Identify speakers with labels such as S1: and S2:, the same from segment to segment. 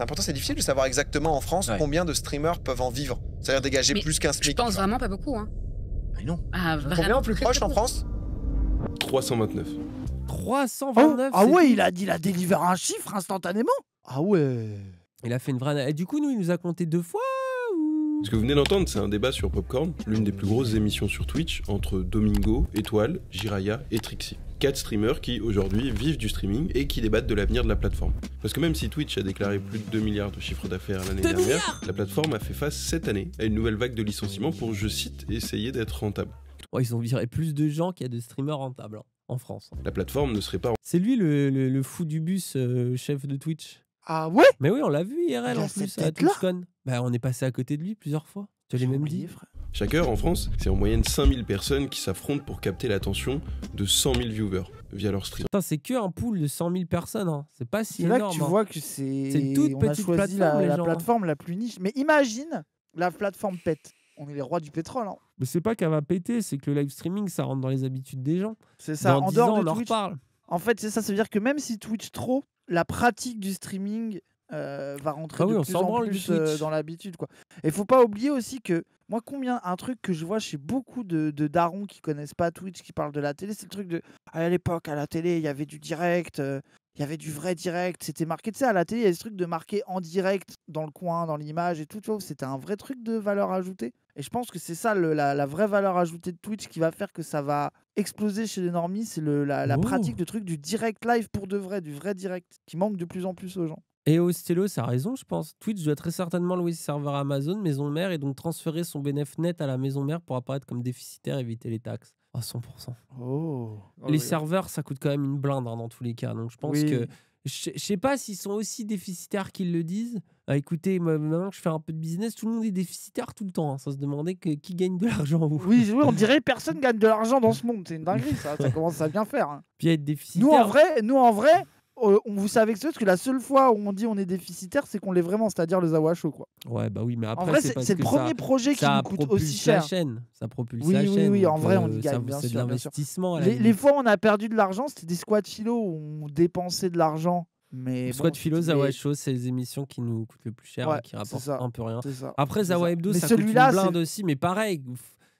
S1: C'est important, c'est difficile de savoir exactement en France combien de streamers peuvent en vivre. C'est-à-dire dégager plus qu'un SMIC. Je
S2: pense vraiment pas beaucoup. Hein.
S3: Mais non. Ah, combien en plus proche en France
S1: 329. 329 Ah ouais, il a, il a
S3: délivré un chiffre instantanément Ah ouais
S2: Il a fait une vraie... Et du coup, nous, il nous a compté deux fois
S1: ce que vous venez d'entendre, c'est un débat sur Popcorn, l'une des plus grosses émissions sur Twitch entre Domingo, Étoile, Jiraya et Trixie. 4 streamers qui aujourd'hui vivent du streaming et qui débattent de l'avenir de la plateforme. Parce que même si Twitch a déclaré plus de 2 milliards de chiffre d'affaires l'année dernière, la plateforme a fait face cette année à une nouvelle vague de licenciements pour, je cite, essayer d'être rentable. ils ont viré plus de gens qu'il y a de streamers rentables hein, en France. La plateforme ne serait pas...
S2: C'est lui le, fou du bus euh, chef de Twitch. Ah ouais Mais oui, on l'a vu IRL en plus à TwitchCon. Bah, on est passé à côté de lui plusieurs fois. Tu l'as même dit.
S1: Chaque heure en France, c'est en moyenne 5000 personnes qui s'affrontent pour capter l'attention de 100 000 viewers via leur stream.
S2: Putain, c'est que un pool de 100 000 personnes, hein. c'est pas si énorme. C'est là que tu hein. vois que c'est. toute On petite a choisi plateforme. La, hein. plateforme
S3: la plus niche. Mais imagine, la plateforme pète. On est les rois du pétrole.
S2: Mais c'est pas qu'elle va péter, c'est que le live streaming, ça rentre dans les habitudes des gens. C'est ça, en dehors de Twitch. parle.
S3: En fait, c'est ça, ça veut dire que même si Twitch trop, la pratique du streaming euh, va rentrer bah de plus en, plus euh, dans l'habitude. quoi. Et faut pas oublier aussi que, moi, combien un truc que je vois chez beaucoup de, de darons qui connaissent pas Twitch, qui parlent de la télé, c'est le truc de ah, à l'époque, à la télé, il y avait du direct, euh, il y avait du vrai direct, c'était marqué, tu sais, à la télé, il y a ce truc de marquer en direct dans le coin, dans l'image et tout, c'était un vrai truc de valeur ajoutée. Et je pense que c'est ça la, vraie valeur ajoutée de Twitch qui va faire que ça va exploser chez les normies, c'est la, oh. pratique de truc du direct live pour de vrai, du vrai direct, qui manque de plus en plus aux gens.
S2: Et Ostello, ça a raison, je pense. Twitch doit très certainement louer ses serveurs Amazon, maison mère, et donc transférer son bénéfice net à la maison mère pour apparaître comme déficitaire et éviter les taxes. À 100%. Oh. les serveurs, ça coûte quand même une blinde hein, dans tous les cas. Donc je pense que. Je sais pas s'ils sont aussi déficitaires qu'ils le disent. Ah, écoutez, maintenant que je fais un peu de business, tout le monde est déficitaire tout le temps. Hein. ça sans se demander que, qui gagne
S3: de l'argent. vous oui, on dirait personne gagne de l'argent dans ce monde. C'est une dinguerie, ça. Ça commence à bien faire. Hein. Puis être
S2: déficitaire. Nous, en
S3: vrai, nous, en vrai euh, on vous savait que parce que la seule fois où on dit on est déficitaire, c'est qu'on l'est vraiment, c'est-à-dire le Zawah quoi.
S2: Ouais, bah oui, mais après c'est le premier projet qui nous coûte aussi cher. La chaîne, ça propulse la chaîne. Oui, oui, en vrai, on euh, y gagne bien sûr. L'investissement. Les,
S3: fois où on a perdu de l'argent, c'était des squats philo où on dépensait de l'argent. Mais squat philo, Zawa
S2: Show, c'est les émissions qui nous coûtent le plus cher hein, qui rapportent un peu rien. Après, Zawa Hebdo, ça coûte une blinde
S3: aussi, mais pareil,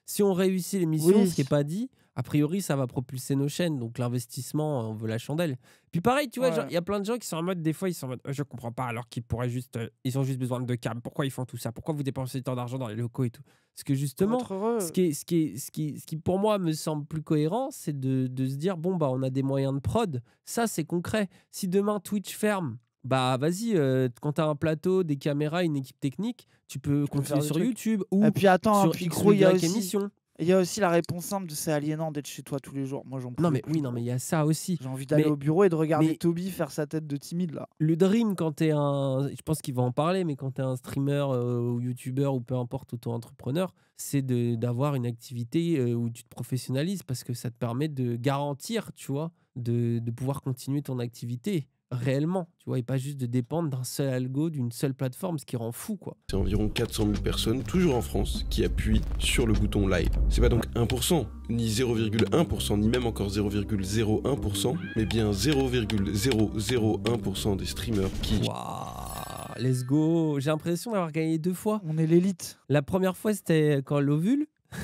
S2: si on réussit l'émission, ce qui n'est pas dit, a priori, ça va propulser nos chaînes. Donc l'investissement, euh, on veut la chandelle. Puis pareil, tu vois, il y a plein de gens qui sont en mode, des fois, ils sont en mode, je comprends pas, alors qu'ils pourraient juste, euh, ils ont juste besoin de câbles. Pourquoi ils font tout ça Pourquoi vous dépensez tant d'argent dans les locaux et tout Parce que justement, ce qui, ce, qui ce, qui, ce qui pour moi me semble plus cohérent, c'est de, se dire, bon, bah, on a des moyens de prod. Ça, c'est concret. Si demain Twitch ferme, bah vas-y, quand euh, quand t'as un plateau, des caméras, une équipe technique, tu peux continuer sur YouTube ou et puis attends, sur puis il y a aussi, émission
S3: il y a aussi la réponse simple de c'est aliénant d'être chez toi tous les jours. Moi, j'en Non, mais oui, non, mais il y a ça aussi. J'ai envie d'aller au bureau et de regarder Toby faire sa tête de timide, là.
S2: Le dream, quand t'es un. Je pense qu'il va en parler, mais quand t'es un streamer euh, ou youtubeur ou peu importe, auto-entrepreneur, c'est d'avoir une activité euh, où tu te professionnalises parce que ça te permet de garantir, tu vois, de, de pouvoir continuer ton activité réellement, tu vois, et pas juste de dépendre d'un seul algo, d'une seule plateforme, ce qui rend fou, quoi.
S1: C'est environ 400 000 personnes, toujours en France, qui appuient sur le bouton live. C'est pas donc 1%, ni 0,1%, ni même encore 0,01%, mais bien 0,001% des streamers qui... Waouh,
S2: let's go J'ai l'impression d'avoir gagné deux fois. On est l'élite. La première fois, c'était quand l'ovule,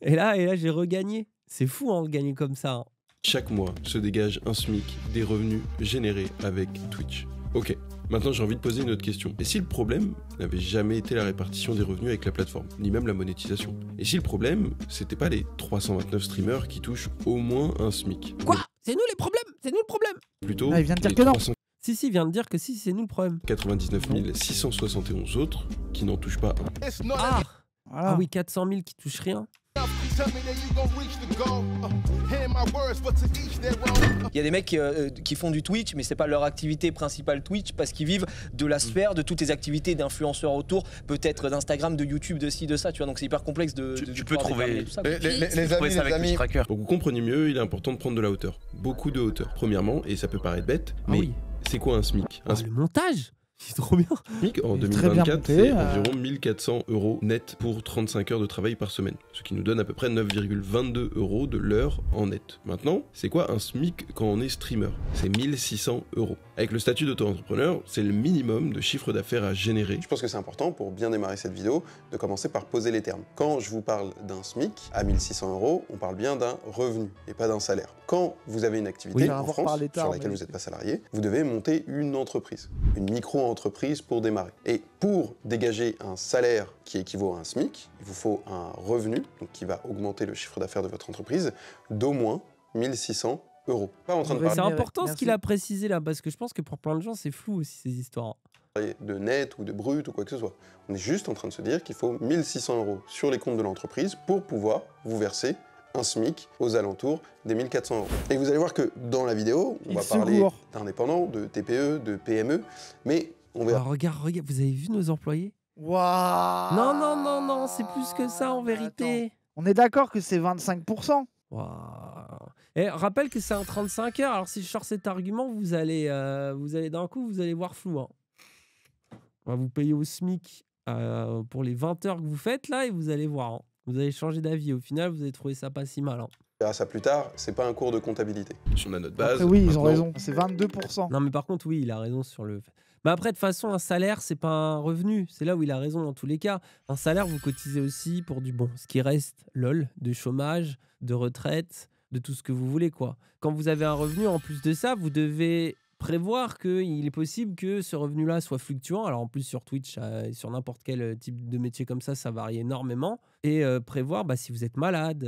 S1: et là, et là j'ai regagné. C'est fou, hein, de comme ça. Hein. Chaque mois se dégage un SMIC des revenus générés avec Twitch. Ok, maintenant j'ai envie de poser une autre question. Et si le problème n'avait jamais été la répartition des revenus avec la plateforme, ni même la monétisation Et si le problème, c'était pas les 329 streamers qui touchent au moins un SMIC Quoi
S2: C'est nous les problèmes C'est
S1: nous le problème Plutôt. Ah, il vient de dire que non si, si, vient de dire que si, c'est nous le problème. 99 671 autres qui n'en touchent pas un. Ah, ah,
S2: oui, 400 000 qui touchent rien. Uh, il y a des mecs euh, euh, qui font du Twitch, mais c'est pas leur activité principale Twitch parce qu'ils vivent de la sphère, de toutes les activités d'influenceurs autour, peut-être d'Instagram, de YouTube, de ci, de ça. Tu vois, donc c'est hyper complexe de. Tu, peux trouver. les, les, amis, Pour
S1: que vous compreniez mieux, il est important de prendre de la hauteur, beaucoup de hauteur. Premièrement, et ça peut paraître bête, ah mais c'est quoi un SMIC ah, le montage c'est trop bien. en 2024, c'est euh. environ 1400 euros net pour 35 heures de travail par semaine, ce qui nous donne à peu près 9,22 euros de l'heure en net. Maintenant, c'est quoi un SMIC quand on est streamer C'est 1600 euros. Avec le statut d'auto-entrepreneur, c'est le minimum de chiffre d'affaires à générer. Je pense que c'est important pour bien démarrer cette vidéo de commencer par poser les termes. Quand je vous parle d'un SMIC à 1600 euros, on parle bien d'un revenu et pas d'un salaire. Quand vous avez une activité en France sur laquelle vous n'êtes pas salarié, vous devez monter une entreprise, une micro-entreprise entreprise pour démarrer. Et pour dégager un salaire qui équivaut à un SMIC, il vous faut un revenu qui va augmenter le chiffre d'affaires de votre entreprise d'au moins 1600 euros. C'est important ce qu'il a
S2: précisé là, parce que je pense que pour plein de gens, c'est flou aussi ces histoires.
S1: De net ou de brut ou quoi que ce soit. On est juste en train de se dire qu'il faut 1600 euros sur les comptes de l'entreprise pour pouvoir vous verser un SMIC aux alentours des 1400 euros. Et vous allez voir que dans la vidéo, on va parler d'indépendants, de TPE, de PME, mais bah,
S2: regarde, regarde, vous avez vu nos employés
S1: Non,
S3: non, non, non, c'est plus que ça en vérité. On est d'accord que c'est 25%. Waouh Et eh, rappelle que c'est
S2: un 35 heures. Alors si je sors cet argument, vous allez, euh, vous allez d'un coup, vous allez voir flou. Hein. On va vous payer au SMIC euh, pour les 20 heures que vous faites là et vous allez voir. Hein. Vous
S1: allez changer d'avis. Au final, vous allez trouver ça pas si mal. On verra ça plus tard, c'est pas un cours de comptabilité. sur on a notre base. oui, ils ont raison,
S2: c'est 22%. Non, mais par contre, oui, il a raison sur le mais bah, après, de toute façon, un salaire, c'est pas un revenu. C'est là où il a raison dans tous les cas. Un salaire, vous cotisez aussi pour du bon, ce qui reste, lol, de chômage, de retraite, de tout ce que vous voulez, quoi. Quand vous avez un revenu, en plus de ça, vous devez prévoir qu'il est possible que ce revenu-là soit fluctuant. Alors en plus sur Twitch, euh, sur n'importe quel euh, type de métier comme ça, ça varie énormément. Et euh, prévoir bah, si vous êtes malade,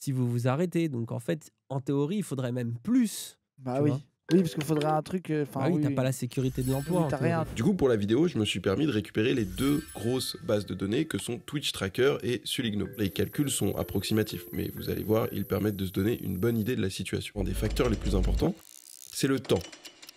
S2: si vous vous arrêtez. Donc en fait, en théorie, il faudrait
S3: même plus. Bah oui. Oui, parce qu'il faudrait un truc. Euh, enfin, ah oui, t'as pas la sécurité de l'emploi. rien.
S1: Du coup, pour la vidéo, je me suis permis de récupérer les deux grosses bases de données que sont Twitch Tracker et Suligno. Les calculs sont approximatifs, mais vous allez voir, ils permettent de se donner une bonne idée de la situation. Un des facteurs les plus importants, c'est le temps.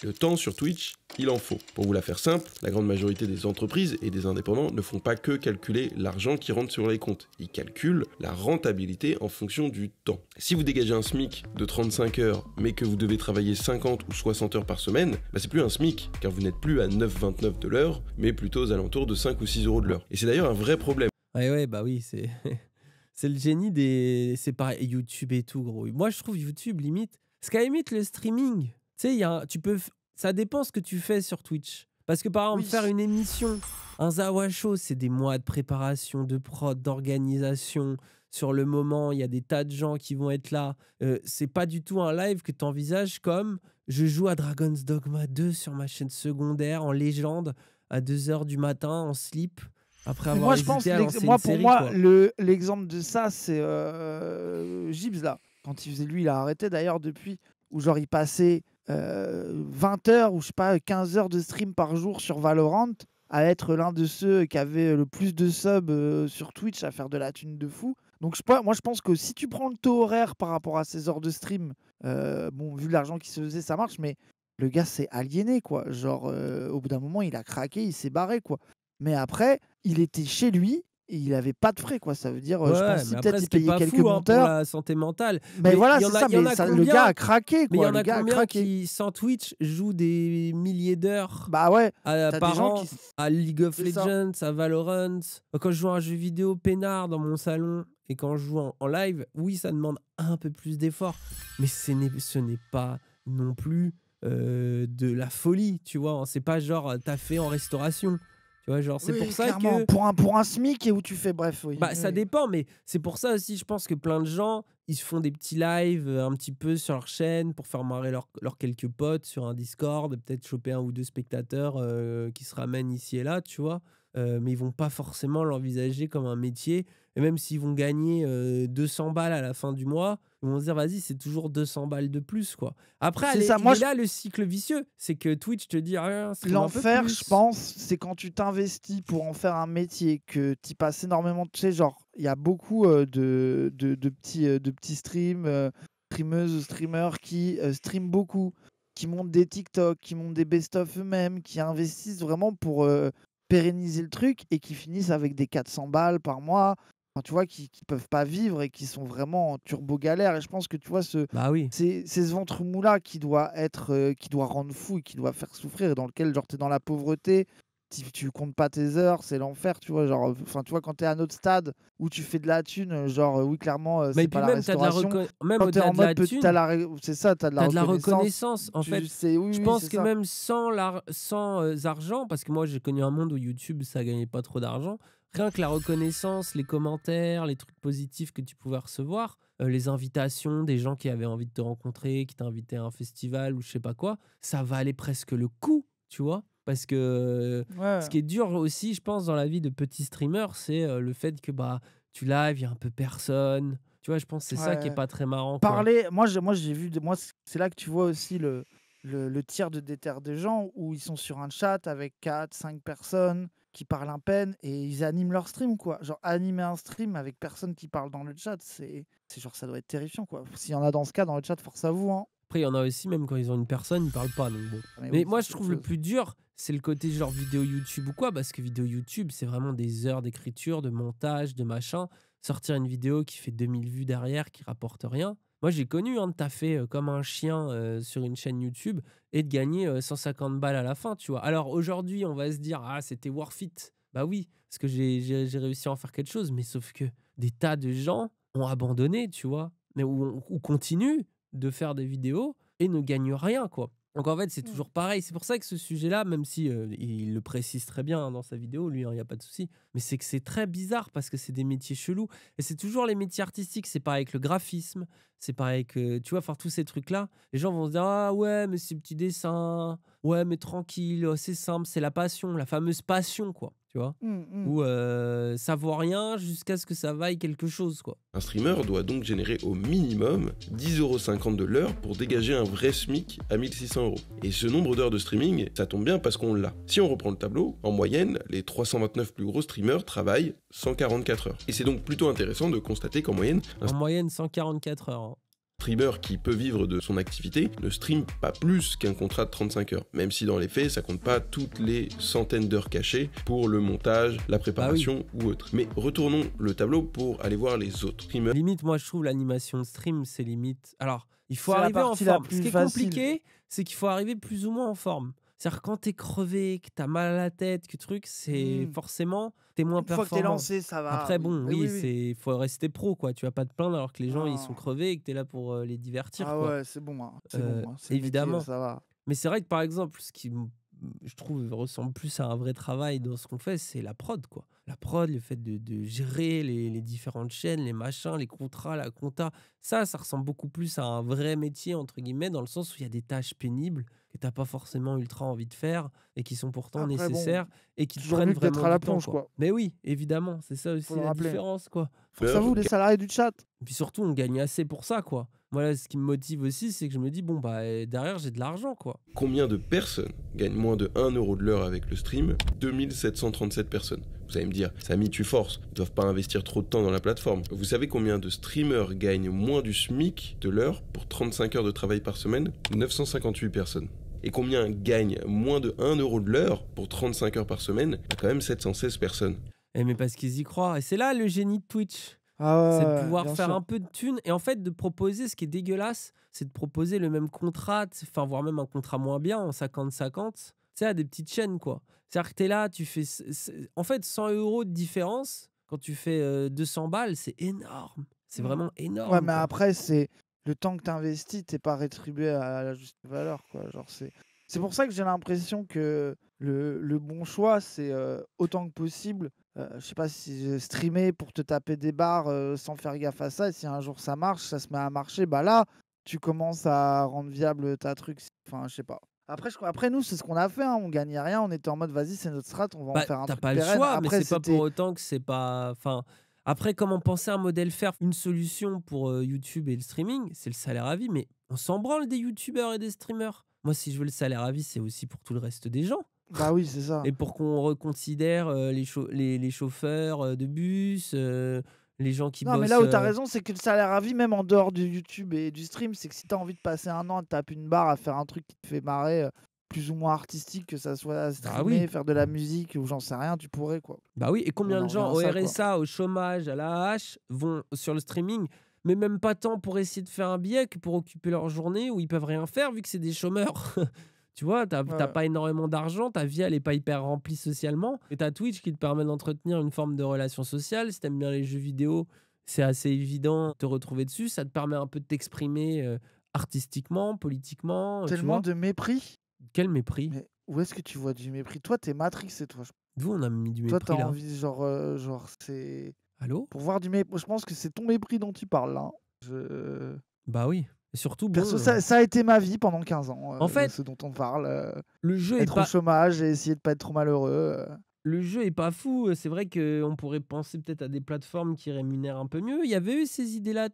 S1: Le temps sur Twitch, il en faut. Pour vous la faire simple, la grande majorité des entreprises et des indépendants ne font pas que calculer l'argent qui rentre sur les comptes. Ils calculent la rentabilité en fonction du temps. Si vous dégagez un SMIC de 35 heures, mais que vous devez travailler 50 ou 60 heures par semaine, bah c'est plus un SMIC, car vous n'êtes plus à 9,29 de l'heure, mais plutôt aux alentours de 5 ou 6 euros de l'heure. Et c'est d'ailleurs un vrai problème.
S2: Ouais, ouais, bah oui, c'est. c'est le génie des. C'est pareil, YouTube et tout, gros. Moi, je trouve YouTube limite. limite, le streaming sais, tu peux. Ça dépend ce que tu fais sur Twitch. Parce que par exemple, faire une émission, un Zawa Show, c'est des mois de préparation, de prod, d'organisation. Sur le moment, il y a des tas de gens qui vont être là. Euh, c'est pas du tout un live que tu envisages comme je joue à Dragon's Dogma 2 sur ma chaîne secondaire en légende à 2h du matin en slip. Après avoir moi, je pense moi, pour moi,
S3: l'exemple de ça, c'est euh, Gibbs là. Quand il faisait lui, il a arrêté d'ailleurs depuis, où genre il passait 20 euh, heures ou je sais pas 15 heures de stream par jour sur Valorant à être l'un de ceux qui avait le plus de subs euh, sur Twitch à faire de la thune de fou. Donc je, moi je pense que si tu prends le taux horaire par rapport à ces heures de stream, euh, bon vu l'argent qui se faisait ça marche, mais le gars s'est aliéné quoi. Genre au bout d'un moment il a craqué, il s'est barré quoi. Mais après il était chez lui, il avait pas de frais quoi ça veut dire euh, je pense peut-être qu'il payait quelques fou, hein, santé
S2: mentale mais, voilà ça, mais le gars a craqué quoi il y en a, qui sans Twitch joue des milliers d'heures bah ouais à, par à League of Legends à Valorant quand je joue à un jeu vidéo peinard dans mon salon et quand je joue en, live oui ça demande un peu plus d'effort mais ce n'est pas non plus euh, de la folie tu vois c'est pas genre t'as fait en restauration genre, c'est pour ça Pour
S3: un, pour un SMIC et où tu fais, bref. Oui. Bah, ça dépend,
S2: mais c'est pour ça aussi, je pense que plein de gens, ils se font des petits lives euh, un petit peu sur leur chaîne pour faire marrer leurs quelques potes sur un Discord, peut-être choper un ou deux spectateurs euh, qui se ramènent ici et là, tu vois. Euh, mais ils vont pas forcément l'envisager comme un métier. Et même s'ils vont gagner 200 euh, balles à la fin du mois, ils vont se dire vas-y, c'est toujours 200 balles de plus
S3: quoi. Après, il ça. Moi, là
S2: le cycle vicieux, c'est que Twitch te dit rien. Ah, L'enfer, je
S3: pense, c'est quand tu t'investis pour en faire un métier, que tu passes énormément, de sais, genre il y a beaucoup euh, de, de, petits de petits streams, streameuses, streamers qui streament beaucoup, qui montent des TikTok, qui montent des best-of eux-mêmes, qui investissent vraiment pour pérenniser le truc et qui finissent avec des 400 balles par mois. tu vois, qui, qui peuvent pas vivre et qui sont vraiment en turbo galère. Et je pense que tu vois, ce, bah c'est, ce ventre mou là qui doit être, euh, qui doit rendre fou et qui doit faire souffrir, et dans lequel genre es dans la pauvreté, tu, comptes pas tes heures, c'est l'enfer, tu vois. Genre, enfin, tu vois, quand t'es à un autre stade où tu fais de la thune, euh, genre, euh, oui, clairement, euh, c'est pas même, la restauration. de la même quand de la c'est ça, t'as de la, as de la reconnaissance. En fait, je pense que même
S2: sans, sans argent, parce que moi, j'ai connu un monde où YouTube, ça gagnait pas trop d'argent. Rien que la reconnaissance, les commentaires, les trucs positifs que tu pouvais recevoir, les invitations des gens qui avaient envie de te rencontrer, qui t'invitaient à un festival ou je sais pas quoi, ça valait presque le coup, tu vois parce que euh, ce qui est dur aussi, je pense, dans la vie de petit streamer, c'est euh, le fait que bah tu live, il y a un peu personne. Tu vois, je pense que c'est ça qui est pas très marrant. Parler,
S3: moi, moi, j'ai vu, moi, c'est là que tu vois aussi le, le, tiers de déterre des gens où ils sont sur un chat avec 4, 5 personnes qui parlent un peine et ils animent leur stream, quoi. Genre, animer un stream avec personne qui parle dans le chat, c'est, c'est genre, ça doit être terrifiant, quoi. S'il y en a dans ce cas, dans le chat, force à vous, hein.
S2: Après, il y en a aussi, même quand ils ont une personne, ils parlent pas. Donc ah, Mais, moi, je trouve le plus dur, c'est le côté genre vidéo YouTube ou quoi, parce que vidéo YouTube, c'est vraiment des heures d'écriture, de montage, de machin. Sortir une vidéo qui fait 2000 vues derrière, qui rapporte rien. Moi, j'ai connu un hein, de taffer euh, comme un chien euh, sur une chaîne YouTube et de gagner 150 euh, balles à la fin, tu vois. Alors aujourd'hui, on va se dire, ah, c'était worth it. Bah oui, parce que j'ai réussi à en faire quelque chose, mais sauf que des tas de gens ont abandonné, tu vois, mais, où ou continuent de faire des vidéos et ne gagne rien, quoi. Donc en fait, c'est mmh. toujours pareil. C'est pour ça que ce sujet-là, même si euh, il le précise très bien hein, dans sa vidéo, lui, hein, il n'y a pas de souci, mais c'est que c'est très bizarre parce que c'est des métiers chelous. Et c'est toujours les métiers artistiques. C'est pareil avec le graphisme, c'est pareil que, euh, tu vois, faire tous ces trucs-là. Les gens vont se dire, ah ouais, mais c'est petit dessin, ouais, mais tranquille, oh, c'est simple, c'est la passion, la fameuse passion, quoi. Mmh, mmh. ou euh, ça vaut rien jusqu'à ce que ça vaille
S1: quelque chose, quoi. Un streamer doit donc générer au minimum 10,50€ de l'heure pour dégager un vrai SMIC à 1600 euros. Et ce nombre d'heures de streaming, ça tombe bien parce qu'on l'a. Si on reprend le tableau, en moyenne, les 329 plus gros streamers travaillent 144 heures. Et c'est donc plutôt intéressant de constater qu'en moyenne... En moyenne 144 heures. Hein streamer qui peut vivre de son activité ne stream pas plus qu'un contrat de 35 heures, même si dans les faits ça compte pas toutes les centaines d'heures cachées pour le montage, la préparation ah ou autre. Mais retournons le tableau pour aller voir les autres streamers. Limite,
S2: moi je trouve l'animation stream, c'est limite. Alors, il faut arriver en forme. Ce qui est compliqué, c'est qu'il faut arriver plus ou moins en forme. C'est-à-dire quand t'es crevé, que t'as mal à la tête, que truc, c'est mmh. forcément t'es moins performant. fois que t'es lancé, ça va. Après bon, oui, c'est faut rester pro quoi. Tu vas pas te plaindre alors que les gens ils sont crevés et que t'es là pour euh, les divertir. Ah ouais, c'est bon. Hein. C'est euh, hein. Évidemment, ça va. Mais c'est vrai que par exemple, ce qui je trouve ressemble plus à un vrai travail dans ce qu'on fait, c'est la prod quoi. La prod, le fait de, de gérer les, les, différentes chaînes, les machins, les contrats, la compta, ça, ça ressemble beaucoup plus à un vrai métier entre guillemets dans le sens où il y a des tâches pénibles t'as pas forcément ultra envie de faire et qui sont pourtant nécessaires et qui te prennent vraiment à la planche temps, quoi. Mais oui, évidemment, c'est ça aussi la différence, quoi. ça ça, vous, les salariés du chat. Et puis surtout, on gagne assez pour ça, quoi. voilà ce qui me motive aussi, c'est que je me dis, bon, bah, eh, derrière, j'ai de l'argent, quoi.
S1: Combien de personnes gagnent moins de 1 euro de l'heure avec le stream 2737 personnes. Vous allez me dire, Samy, tu forces, ils doivent pas investir trop de temps dans la plateforme. Vous savez combien de streamers gagnent moins du SMIC de l'heure pour 35 heures de travail par semaine 958 personnes et combien gagnent moins de 1 euro de l'heure pour 35 heures par semaine, il y a quand même 716 personnes. Et eh, mais parce qu'ils y croient. Et c'est là le génie de Twitch.
S3: Ah
S2: c'est de pouvoir faire un peu de thunes et en fait de proposer ce qui est dégueulasse, c'est de proposer le même contrat, enfin voire même un contrat moins bien en 50-50, tu sais, à des petites chaînes quoi. C'est-à-dire que t'es là, tu fais. En fait, 100 euros de différence, quand tu fais 200 euh, balles, c'est énorme. C'est mmh. vraiment énorme. Ouais, mais
S3: après, c'est le temps que tu investis, t'es pas rétribué à la juste valeur. Quoi. Genre, c'est... c'est pour ça que j'ai l'impression que le, le bon choix, c'est euh, autant que possible. je euh, je sais pas si streamer pour te taper des barres euh, sans faire gaffe à ça. Et si un jour ça marche, ça se met à marcher, bah là, tu commences à rendre viable ta truc. Enfin, je sais pas. Après, Après, nous, c'est ce qu'on a fait. Hein. On gagnait rien. On était en mode, vas-y, c'est notre strat. On va en bah, faire un t'as truc pas le choix, Après, mais c'est pas
S2: pour autant que c'est pas. Enfin, après, comment penser un modèle faire Une solution pour euh, YouTube et le streaming, c'est le salaire à vie, mais on s'en branle des YouTubeurs et des streamers. Moi, si je veux le salaire à vie, c'est aussi pour tout le reste des gens. Bah oui, c'est ça. Et pour qu'on reconsidère euh, les, chauffeurs euh, de bus, les gens qui non, mais là où t'as raison,
S3: c'est que le salaire à vie, même en dehors du YouTube et du stream, c'est que si t'as envie de passer un an, taper une barre à faire un truc qui te fait marrer, plus ou moins artistique, que ça soit bah streamer, oui. faire de la musique ou j'en sais rien, tu pourrais quoi. Bah oui, et combien de gens au RSA,
S2: au chômage, à la hache vont sur le streaming, mais même pas tant pour essayer de faire un billet que pour occuper leur journée où ils peuvent rien faire vu que c'est des chômeurs. tu vois, t'as pas énormément d'argent, ta vie elle est pas hyper remplie socialement, et t'as Twitch qui te permet d'entretenir une forme de relation sociale. Si t'aimes bien les jeux vidéo, c'est assez évident de te retrouver dessus, ça te permet un peu de t'exprimer. Euh, artistiquement,
S3: politiquement. Euh, Tellement de mépris quel mépris où est-ce que tu vois du mépris Toi, t'es Matrix et toi. D'où on a mis du mépris Toi, t'as envie, genre, euh, genre c'est. Allô Pour voir du mépris. Je pense que c'est ton mépris dont tu parles là. Hein. Bah oui. Et surtout, euh ça, a été ma vie pendant 15 ans. En euh, fait, ce dont on parle. le jeu être est pas... au chômage et essayer de pas être trop malheureux.
S2: Le jeu est pas fou. C'est vrai qu'on pourrait penser peut-être à des plateformes qui rémunèrent un peu mieux. Il y avait eu ces idées-là.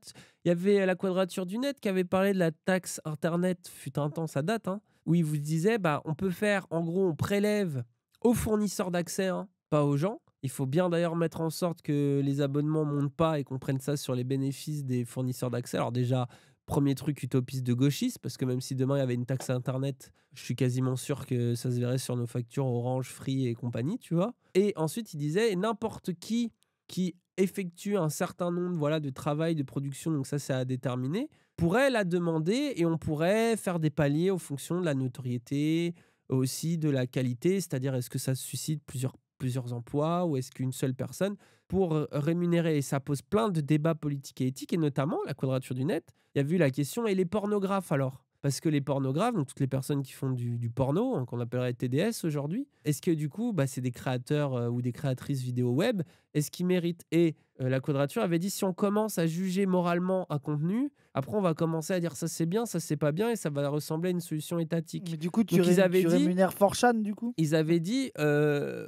S2: Il y avait la Quadrature du Net qui avait parlé de la taxe Internet. Fut un temps, ça date. Hein où il vous disait bah, on peut faire, en gros, on prélève aux fournisseurs d'accès, hein, pas aux gens. Il faut bien d'ailleurs mettre en sorte que les abonnements montent pas et qu'on prenne ça sur les bénéfices des fournisseurs d'accès. Alors déjà, premier truc utopiste de gauchiste, parce que même si demain il y avait une taxe Internet, je suis quasiment sûr que ça se verrait sur nos factures Orange, Free et compagnie, tu vois. Et ensuite, il disait, n'importe qui qui effectue un certain nombre voilà, de travail, de production, donc ça c'est à déterminer, pourrait la demander et on pourrait faire des paliers en fonction de la notoriété, aussi de la qualité, c'est-à-dire est-ce que ça suscite plusieurs, plusieurs emplois ou est-ce qu'une seule personne pour rémunérer. Et ça pose plein de débats politiques et éthiques, et notamment la quadrature du net. Il y a vu la question, et les pornographes alors parce que les pornographes, donc toutes les personnes qui font du, porno, hein, qu'on appellerait TDS aujourd'hui, est-ce que du coup, bah, c'est des créateurs euh, ou des créatrices vidéo web est-ce qu'il mérite Et euh, la quadrature avait dit si on commence à juger moralement un contenu, après on va commencer à dire ça c'est bien, ça c'est pas bien, et ça va ressembler à une solution étatique. Mais du coup, tu, ils avaient dit, Forchan du coup Ils avaient dit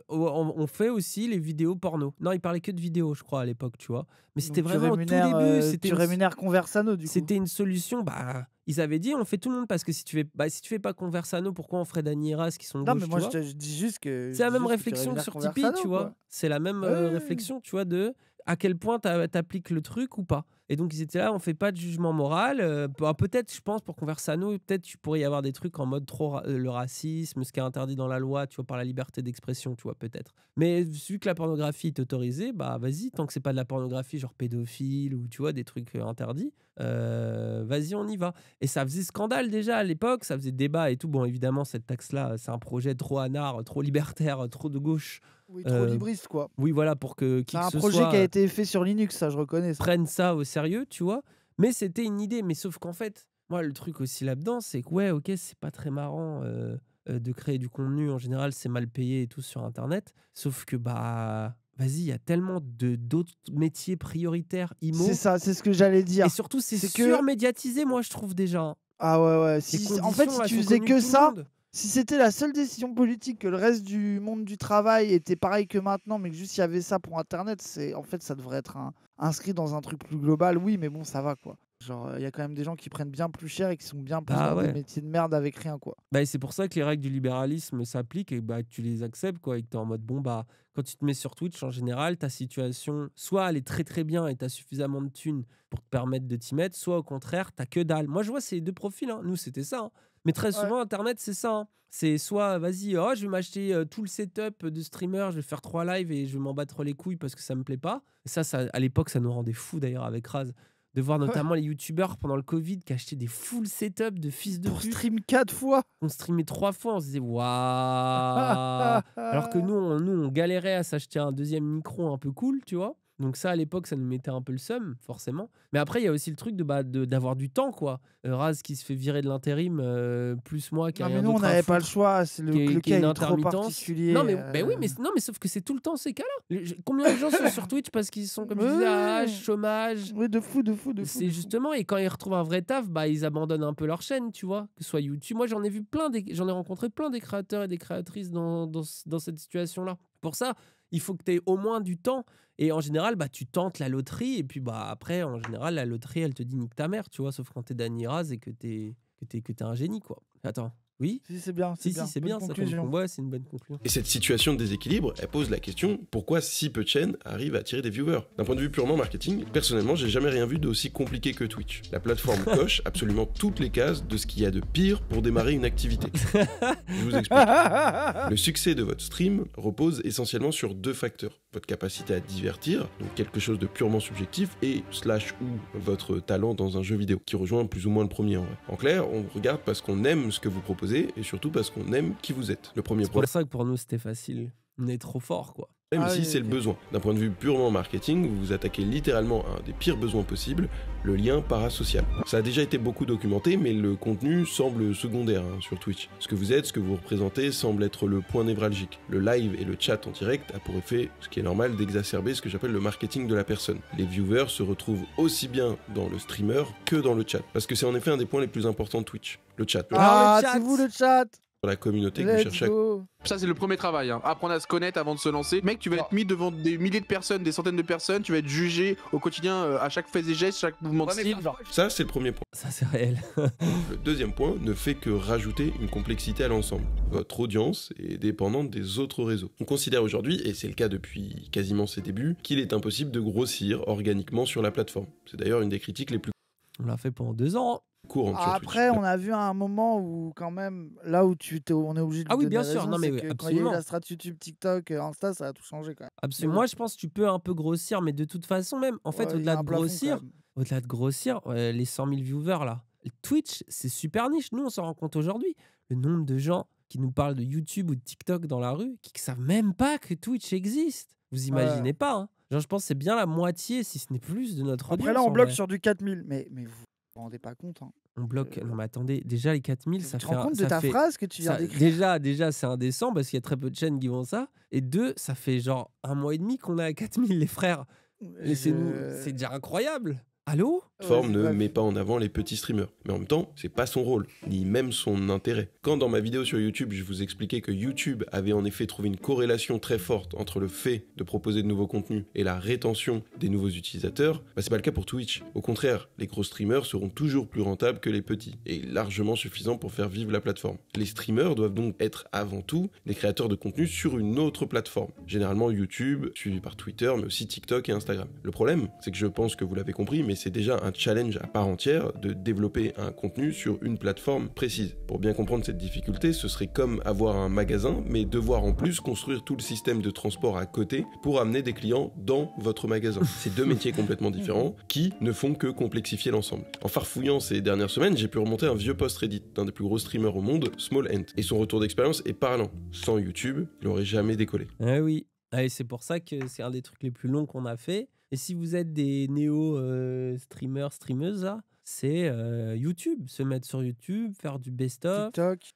S2: on, fait aussi les vidéos porno. Non, ils parlaient que de vidéos, je crois, à l'époque, tu vois. Mais c'était vraiment au tout début. Euh, tu Conversano du coup C'était une solution, bah ils avaient dit on fait tout le monde parce que si tu fais bah, si tu fais pas Conversano pourquoi on ferait Ras qui sont non mais moi je, dis juste que c'est la même réflexion sur Tipeee tu vois c'est la même euh, réflexion tu vois, de à quel point t'appliques le truc ou pas. Et donc ils étaient là, on fait pas de jugement moral. Euh, bah, peut-être, je pense, pour converser à nous, peut-être tu pourrais y avoir des trucs en mode trop euh, le racisme, ce qui est interdit dans la loi, tu vois, par la liberté d'expression, tu vois, peut-être. Mais vu que la pornographie est autorisée, bah vas-y, tant que c'est pas de la pornographie genre pédophile ou tu vois des trucs euh, interdits, vas-y, on y va. Et ça faisait scandale déjà à l'époque, ça faisait débat et tout. Bon, évidemment, cette taxe-là, c'est un projet trop anard, trop libertaire, trop de gauche. Oui, trop libriste, euh, quoi. Oui, voilà, pour que qui un projet qui a euh,
S3: été fait sur Linux, ça, je
S2: reconnais. Ça. Prennent ça au sérieux, tu vois. Mais c'était une idée. Mais sauf qu'en fait, moi, le truc aussi là-dedans, c'est que, ouais, ok, c'est pas très marrant euh, de créer du contenu. En général, c'est mal payé et tout sur Internet. Sauf que, bah, vas-y, il y a tellement de d'autres métiers prioritaires,
S3: IMO. C'est ça, c'est ce que j'allais dire. Et surtout, c'est surmédiatisé, moi, je trouve déjà. Hein. Ah ouais, ouais. Si... En fait, si tu faisais que ça, si c'était la seule décision politique que le reste du monde du travail était pareil que maintenant, mais que juste il y avait ça pour Internet, c'est en fait ça devrait être inscrit dans un truc plus global. Oui, mais bon, ça va quoi. Genre, il y a quand même des gens qui prennent bien plus cher et qui sont bien plus bah dans des métiers de merde avec rien, quoi.
S2: Bah, c'est pour ça que les règles du libéralisme s'appliquent et bah, que tu les acceptes, quoi. Et que es en mode, bon, bah, quand tu te mets sur Twitch, en général, ta situation, soit elle est très très bien et as suffisamment de thunes pour te permettre de t'y mettre, soit au contraire, as que dalle. Moi, je vois, ces deux profils. Hein. Nous, c'était ça. Hein. Mais très souvent, Internet, c'est ça. Hein. C'est soit, euh, vas-y, oh, je vais m'acheter euh, tout le setup de streamer, je vais faire trois lives et je vais m'en battre les couilles parce que ça me plaît pas. ça, à l'époque, ça nous rendait fous d'ailleurs avec Raz. De voir notamment les youtubeurs pendant le Covid qui achetaient des full setup de fils de. On stream quatre fois On streamait trois fois, on se disait waouh Alors que nous nous, on galérait à s'acheter un deuxième micro un peu cool, tu vois. Donc ça, à l'époque, ça nous mettait un peu le seum, forcément. Mais après, il y a aussi le truc de bah, d'avoir du temps, quoi. Euh, Raz qui se fait virer de l'intérim, euh, plus moi qui. Non, mais nous, on n'avait pas le
S3: choix. C'est le, cliquet trop particulier. Non, mais, euh.
S2: oui, mais, non, mais sauf que c'est tout le temps ces cas-là. Combien de gens sont sur Twitch parce qu'ils sont comme je disais, chômage. Oui, de fou, de fou, de fou. C'est justement et quand ils retrouvent un vrai taf, bah ils abandonnent un peu leur chaîne, tu vois, que ce soit YouTube. Moi, j'en ai vu plein, des... j'en ai rencontré plein des créateurs et des créatrices dans, dans, dans cette situation-là. Pour ça, il faut que tu aies au moins du temps. Et en général, bah, tu tentes la loterie, et puis bah, après, en général, la loterie, elle te dit nique ta mère, tu vois, sauf quand t'es Danny Raz et que t'es que t'es que es un génie, quoi. Attends, oui. c'est bien. Si, si, c'est bien. Ça, c'est une bonne conclusion.
S1: Et cette situation de déséquilibre, elle pose la question pourquoi si peu de chaînes arrivent à attirer des viewers D'un point de vue purement marketing, personnellement, j'ai jamais rien vu d'aussi compliqué que Twitch. La plateforme coche absolument toutes les cases de ce qu'il y a de pire pour démarrer une activité. Je vous explique. Le succès de votre stream repose essentiellement sur deux facteurs votre capacité à divertir, donc quelque chose de purement subjectif, et slash ou votre talent dans un jeu vidéo, qui rejoint plus ou moins le premier en vrai. En clair, on regarde parce qu'on aime ce que vous proposez et surtout parce qu'on aime qui vous êtes. Le premier C'est pour ça
S2: que pour nous, c'était facile. On est trop fort, quoi. Même ah si c'est le
S1: besoin. D'un point de vue purement marketing, vous vous attaquez littéralement à un des pires besoins possibles, le lien parasocial. Ça a déjà été beaucoup documenté, mais le contenu semble secondaire hein, sur Twitch. Ce que vous êtes, ce que vous représentez, semble être le point névralgique. Le live et le chat en direct a pour effet, ce qui est normal, d'exacerber ce que j'appelle le marketing de la personne. Les viewers se retrouvent aussi bien dans le streamer que dans le chat, parce que c'est en effet un des points les plus importants de Twitch. Le chat. ah, ah c'est vous le chat la communauté que vous Ça, c'est le premier travail. Hein. Apprendre à se connaître avant de se lancer. Mec, tu vas être mis devant des milliers de personnes, des centaines de personnes. Tu vas être jugé au quotidien euh, à chaque fait et geste, chaque mouvement de style. Ça, c'est le premier point. Ça, c'est réel. le deuxième point ne fait que rajouter une complexité à l'ensemble. Votre audience est dépendante des autres réseaux. On considère aujourd'hui, et c'est le cas depuis quasiment ses débuts, qu'il est impossible de grossir organiquement sur la plateforme. C'est d'ailleurs une des critiques les plus. On l'a fait pendant deux ans. Après,
S3: on a vu un moment où, quand même, là où tu on est obligé de. Ah oui, bien sûr. Non, mais la strat YouTube, TikTok, euh, Insta, ça a tout changé quand même. Absolument.
S2: Moi, je pense que tu peux un peu grossir, mais de toute façon, même, en fait, au-delà de, grossir, au-delà de grossir, les 100 000 viewers là, Twitch, c'est super niche. Nous, on s'en rend compte aujourd'hui. Le nombre de gens qui nous parlent de YouTube ou de TikTok dans la rue, qui ne savent même pas que Twitch existe. Vous imaginez pas. Hein Genre, je pense que c'est bien la moitié, si ce n'est plus, de notre audience. Après, là, on bloque sur
S3: du 4000, mais, mais vous vous rendez pas compte. Hein.
S2: On bloque. Euh, non, mais attendez, déjà les 4000, ça fait. Tu te rends compte de ta phrase que tu viens d'écrire Déjà, déjà c'est indécent parce qu'il y a très peu de chaînes qui vont ça. Et deux, ça fait genre un mois et demi qu'on est à 4000, les frères. Laissez-nous. C'est déjà
S1: incroyable. Allô Forme ne met pas en avant les petits streamers. Mais en même temps, c'est pas son rôle, ni même son intérêt. Quand dans ma vidéo sur YouTube, je vous expliquais que YouTube avait en effet trouvé une corrélation très forte entre le fait de proposer de nouveaux contenus et la rétention des nouveaux utilisateurs, bah c'est pas le cas pour Twitch. Au contraire, les gros streamers seront toujours plus rentables que les petits, et largement suffisants pour faire vivre la plateforme. Les streamers doivent donc être avant tout des créateurs de contenu sur une autre plateforme. Généralement YouTube, suivi par Twitter, mais aussi TikTok et Instagram. Le problème, c'est que je pense que vous l'avez compris, mais c'est déjà un challenge à part entière de développer un contenu sur une plateforme précise. Pour bien comprendre cette difficulté, ce serait comme avoir un magasin, mais devoir en plus construire tout le système de transport à côté pour amener des clients dans votre magasin. C'est deux métiers complètement différents qui ne font que complexifier l'ensemble. En farfouillant ces dernières semaines, j'ai pu remonter un vieux post Reddit d'un des plus gros streamers au monde, Small End, et son retour d'expérience est parlant. Sans YouTube, il n'aurait jamais décollé.
S2: Eh ah oui, c'est pour ça que c'est un des trucs les plus longs qu'on a fait. Et si vous êtes des néo-streamers, euh, streameuses, c'est euh, YouTube. Se mettre sur YouTube, faire du best-of,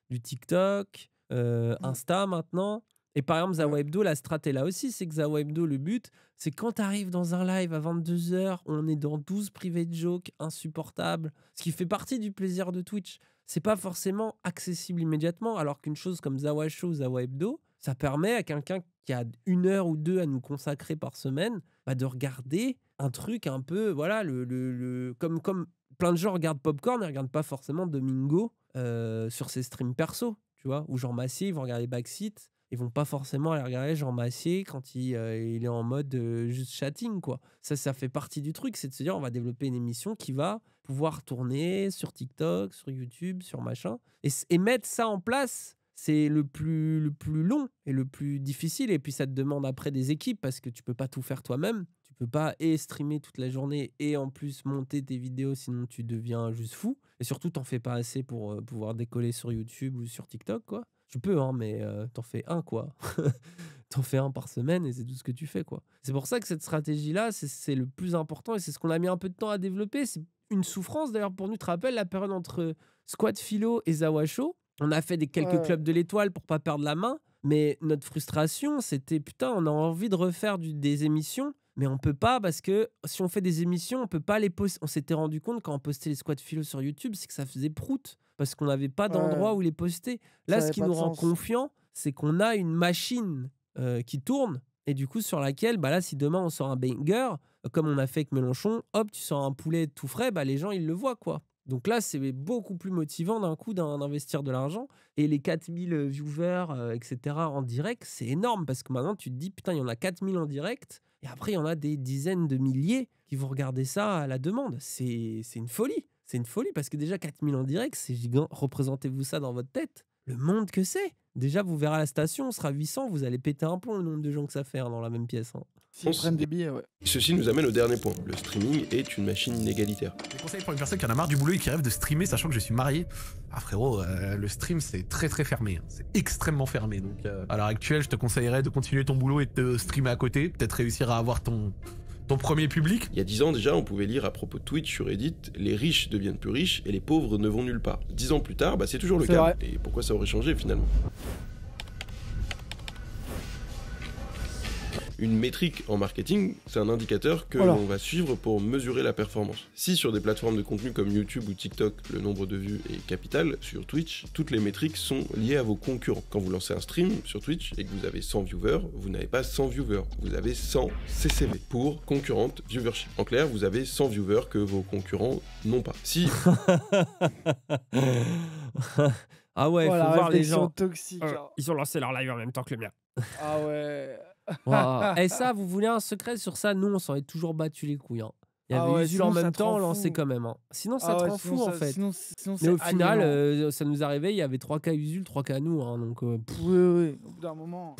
S2: du TikTok, euh, Insta maintenant. Et par exemple, Zawebdo, la strat est là aussi. C'est que Zawebdo, le but, c'est quand tu arrives dans un live à 22h, on est dans 12 privés de jokes insupportables. Ce qui fait partie du plaisir de Twitch. C'est pas forcément accessible immédiatement, alors qu'une chose comme Zawa Show, Zawa Hebdo, ça permet à quelqu'un qui a une heure ou deux à nous consacrer par semaine bah, de regarder un truc un peu, voilà, le, comme, comme plein de gens regardent Popcorn et regardent pas forcément Domingo euh, sur ses streams perso, tu vois, ou Jean Massier, ils vont regarder Backseat, ils vont pas forcément aller regarder Jean Massier quand il, euh, il est en mode euh, juste chatting, quoi. Ça, ça fait partie du truc, c'est de se dire, on va développer une émission qui va pouvoir tourner sur TikTok, sur YouTube, sur machin, et mettre ça en place c'est le plus, le plus long et le plus difficile. Et puis ça te demande après des équipes parce que tu peux pas tout faire toi-même. Tu peux pas et streamer toute la journée et en plus monter tes vidéos, sinon tu deviens juste fou. Et surtout, t'en fais pas assez pour euh, pouvoir décoller sur YouTube ou sur TikTok, quoi. Tu peux, hein, mais tu euh, t'en fais un, quoi. t'en fais un par semaine et c'est tout ce que tu fais, quoi. C'est pour ça que cette stratégie-là, c'est le plus important et c'est ce qu'on a mis un peu de temps à développer. C'est une souffrance, d'ailleurs, pour nous. Tu te rappelles la période entre Squad Philo et Zawasho on a fait des quelques clubs de l'étoile pour pas perdre la main, mais notre frustration, c'était putain, on a envie de refaire des émissions, mais on peut pas parce que si on fait des émissions, on peut pas les poster. On s'était rendu compte quand on postait les squats philo sur YouTube, c'est que ça faisait prout parce qu'on n'avait pas d'endroit où les poster. Là, ce qui nous rend confiant, c'est qu'on a une machine euh, qui tourne et du coup sur laquelle, bah là, si demain on sort un banger, comme on a fait avec Mélenchon, hop, tu sors un poulet tout frais, bah les gens ils le voient quoi. Donc là, c'est beaucoup plus motivant d'un coup d'investir de l'argent. Et les 4000 euh, viewers, euh, etc., en direct, c'est énorme parce que maintenant, tu te dis, putain, il y en a 4000 en direct. Et après, il y en a des dizaines de milliers qui vont regarder ça à la demande. C'est une folie. C'est une folie parce que déjà, 4000 en direct, c'est gigant. Représentez-vous ça dans votre tête. Le monde que c'est. Déjà, vous verrez à la station, on sera 800, vous allez péter un
S1: pont le nombre de gens que ça fait hein, dans la même pièce. Hein. on prenne des billets, ouais. Ceci nous amène au dernier point. Le streaming est une machine inégalitaire. Des conseils pour une personne qui en a marre du boulot et qui rêve de streamer, sachant que je suis marié. Ah frérot, euh, le stream c'est très très fermé. Hein. C'est extrêmement fermé. Donc euh, à l'heure actuelle, je te conseillerais de continuer ton boulot et de te streamer à côté. Peut-être réussir à avoir ton ton premier public Il y a dix ans déjà, on pouvait lire à propos de Twitch sur Reddit les riches deviennent plus riches et les pauvres ne vont nulle part. Dix ans plus tard, bah, c'est toujours le cas. Et pourquoi ça aurait changé finalement une métrique en marketing, c'est un indicateur que l'on va suivre pour mesurer la performance. Si sur des plateformes de contenu comme YouTube ou TikTok, le nombre de vues est capital, sur Twitch, toutes les métriques sont liées à vos concurrents. Quand vous lancez un stream sur Twitch et que vous avez 100 viewers, vous n'avez pas 100 viewers, vous avez 100 CCV pour concurrente viewership. En clair, vous avez 100 viewers que vos concurrents n'ont pas. Si Ah ouais,
S2: faut voir les gens. toxiques. Euh, ils ont lancé leur live en même temps que le mien.
S3: Ah ouais.
S2: Et ça, vous voulez un secret sur ça Nous, on s'en est toujours battu les couilles. Hein. Il y ah avait Usul en même temps, on lançait quand même. Hein. Sinon, ça ah te rend fou, en fait. mais au final, euh, ça nous arrivait, il y avait 3 cas Usul, 3 cas nous. Hein, donc, euh, au
S3: bout d'un moment.